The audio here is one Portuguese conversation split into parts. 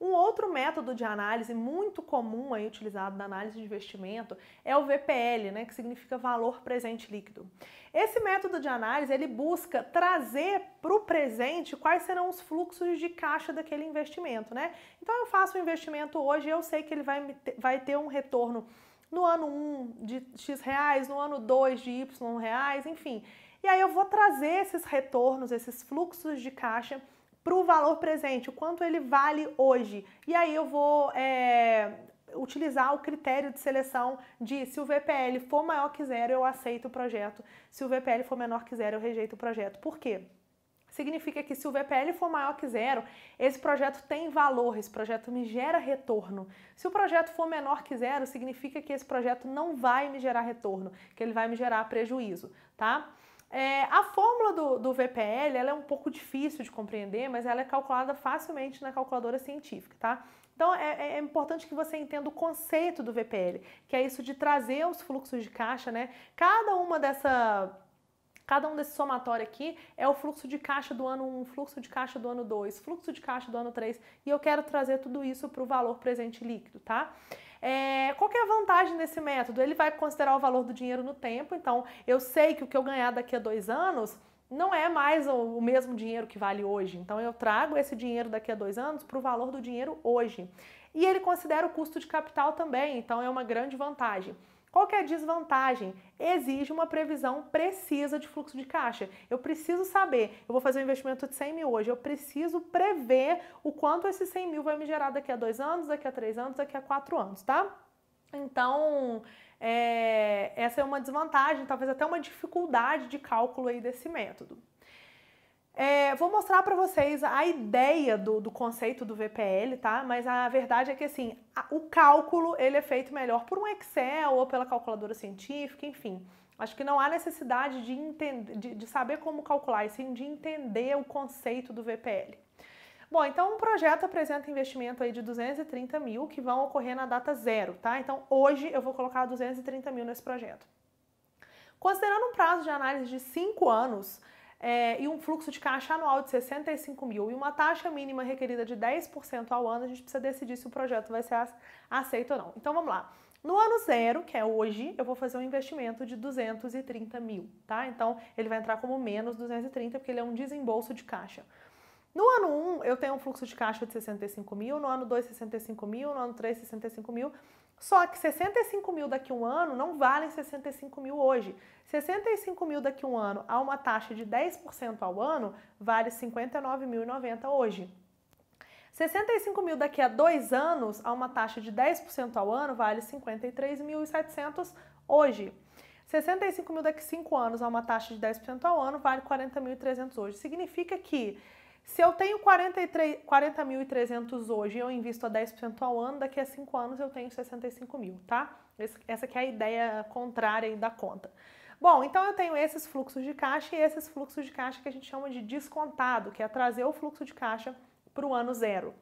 Um outro método de análise muito comum aí utilizado na análise de investimento é o VPL, né, que significa valor presente líquido. Esse método de análise ele busca trazer para o presente quais serão os fluxos de caixa daquele investimento, né? Então eu faço um investimento hoje, eu sei que ele vai, vai ter um retorno no ano 1 de X reais, no ano 2 de Y reais, enfim. E aí eu vou trazer esses retornos, esses fluxos de caixa para o valor presente, o quanto ele vale hoje. E aí eu vou é, utilizar o critério de seleção de se o VPL for maior que zero, eu aceito o projeto. Se o VPL for menor que zero, eu rejeito o projeto. Por quê? Significa que se o VPL for maior que zero, esse projeto tem valor, esse projeto me gera retorno. Se o projeto for menor que zero, significa que esse projeto não vai me gerar retorno, que ele vai me gerar prejuízo, tá? É, a fórmula do, do VPL ela é um pouco difícil de compreender, mas ela é calculada facilmente na calculadora científica, tá? Então é, é, é importante que você entenda o conceito do VPL, que é isso de trazer os fluxos de caixa, né? Cada uma dessa. Cada um desse somatório aqui é o fluxo de caixa do ano 1, fluxo de caixa do ano 2, fluxo de caixa do ano 3, e eu quero trazer tudo isso para o valor presente líquido, tá? É, qual é a vantagem desse método? Ele vai considerar o valor do dinheiro no tempo, então eu sei que o que eu ganhar daqui a dois anos não é mais o, mesmo dinheiro que vale hoje. Então eu trago esse dinheiro daqui a dois anos para o valor do dinheiro hoje. E ele considera o custo de capital também, então é uma grande vantagem. Qual que é a desvantagem? Exige uma previsão precisa de fluxo de caixa. Eu preciso saber, eu vou fazer um investimento de 100 mil hoje, eu preciso prever o quanto esses 100 mil vai me gerar daqui a dois anos, daqui a três anos, daqui a quatro anos, tá? Então, é, essa é uma desvantagem, talvez até uma dificuldade de cálculo aí desse método. É, vou mostrar para vocês a ideia do, do, conceito do VPL, tá? Mas a verdade é que assim, a, o cálculo ele é feito melhor por um Excel ou pela calculadora científica, enfim. Acho que não há necessidade de, entender, de, de saber como calcular, e sim de entender o conceito do VPL. Bom, então o projeto apresenta investimento aí de 230 mil que vão ocorrer na data zero, tá? Então hoje eu vou colocar 230 mil nesse projeto. Considerando um prazo de análise de 5 anos, é, e um fluxo de caixa anual de 65 mil e uma taxa mínima requerida de 10% ao ano, a gente precisa decidir se o projeto vai ser aceito ou não. Então vamos lá. No ano zero, que é hoje, eu vou fazer um investimento de 230 mil, tá? Então ele vai entrar como menos 230 porque ele é um desembolso de caixa. No ano 1, um, eu tenho um fluxo de caixa de 65 mil, no ano 2, 65 mil, no ano 3, 65 mil só que 65 mil daqui a um ano não valem 65 mil hoje. 65 mil daqui a um ano a uma taxa de 10% ao ano vale 59.090 hoje. 65 mil daqui a dois anos a uma taxa de 10% ao ano vale 53.700 hoje. 65 mil daqui a cinco anos a uma taxa de 10% ao ano vale 40.300 hoje. Significa que se eu tenho 40.300 hoje e eu invisto a 10% ao ano, daqui a 5 anos eu tenho 65 mil, tá? essa que é a ideia contrária da conta. Bom, então eu tenho esses fluxos de caixa e esses fluxos de caixa que a gente chama de descontado, que é trazer o fluxo de caixa para o ano zero.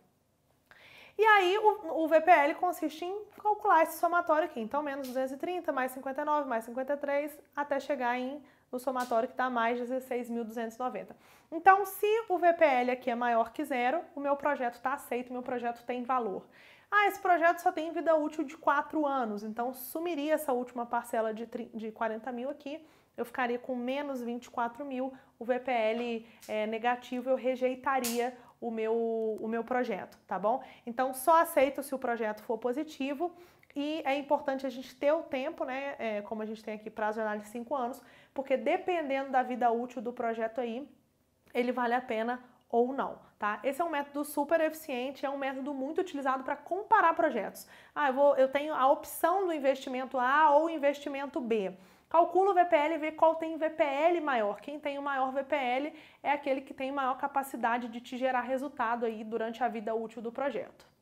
E aí o, o, VPL consiste em calcular esse somatório aqui. Então, menos 230, mais 59, mais 53, até chegar em no somatório que dá tá mais 16.290. Então, se o VPL aqui é maior que zero, o meu projeto está aceito, o meu projeto tem valor. Ah, esse projeto só tem vida útil de 4 anos, então sumiria essa última parcela de, de 40 mil aqui, eu ficaria com menos 24 mil, o VPL é, eh, negativo, eu rejeitaria o meu, o meu projeto, tá bom? Então, só aceito se o projeto for positivo, e é importante a gente ter o tempo, né? É, como a gente tem aqui prazo de análise de 5 anos, porque dependendo da vida útil do projeto aí, ele vale a pena ou não, tá? Esse é um método super eficiente, é um método muito utilizado para comparar projetos. Ah, eu, vou, eu tenho a opção do investimento A ou investimento B. Calcula o VPL e vê qual tem VPL maior. Quem tem o maior VPL é aquele que tem maior capacidade de te gerar resultado aí durante a vida útil do projeto.